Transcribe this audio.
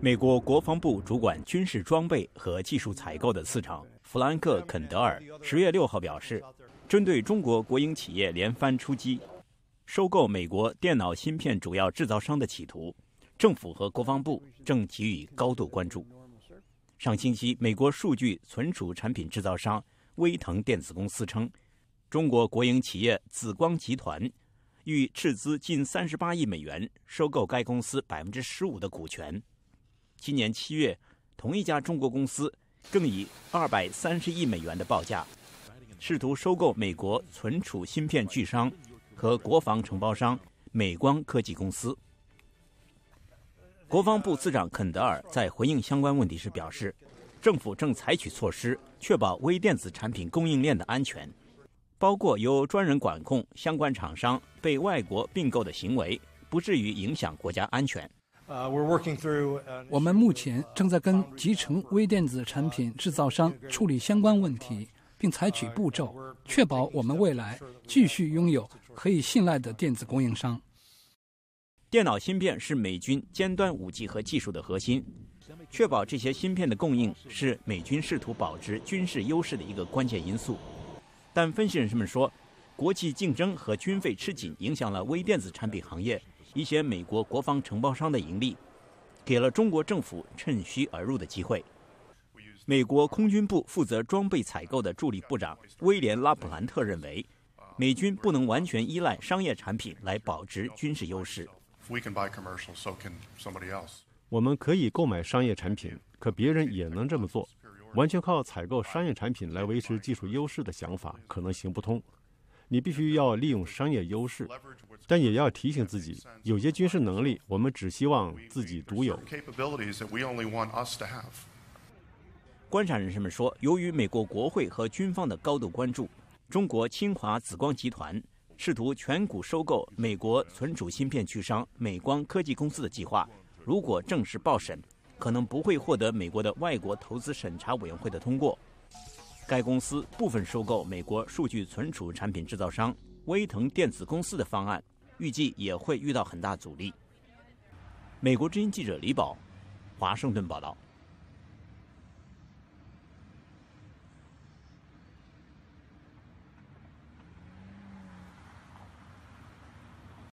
美国国防部主管军事装备和技术采购的次长弗兰克·肯德尔十月六号表示，针对中国国营企业连番出击，收购美国电脑芯片主要制造商的企图，政府和国防部正给予高度关注。上星期，美国数据存储产品制造商威腾电子公司称，中国国营企业紫光集团欲斥资近三十八亿美元收购该公司百分之十五的股权。今年七月，同一家中国公司更以二百三十亿美元的报价，试图收购美国存储芯片巨商和国防承包商美光科技公司。国防部次长肯德尔在回应相关问题时表示，政府正采取措施确保微电子产品供应链的安全，包括由专人管控相关厂商被外国并购的行为，不至于影响国家安全。我们目前正在跟集成微电子产品制造商处理相关问题，并采取步骤，确保我们未来继续拥有可以信赖的电子供应商。电脑芯片是美军尖端武器和技术的核心，确保这些芯片的供应是美军试图保持军事优势的一个关键因素。但分析人士们说，国际竞争和军费吃紧影响了微电子产品行业。一些美国国防承包商的盈利，给了中国政府趁虚而入的机会。美国空军部负责装备采购的助理部长威廉·拉普兰特认为，美军不能完全依赖商业产品来保持军事优势。我们可以购买商业产品，可别人也能这么做。完全靠采购商业产品来维持技术优势的想法可能行不通。你必须要利用商业优势，但也要提醒自己，有些军事能力我们只希望自己独有。观察人士们说，由于美国国会和军方的高度关注，中国清华紫光集团试图全股收购美国存储芯片巨商美光科技公司的计划，如果正式报审，可能不会获得美国的外国投资审查委员会的通过。该公司部分收购美国数据存储产品制造商威腾电子公司的方案，预计也会遇到很大阻力。美国之音记者李宝，华盛顿报道。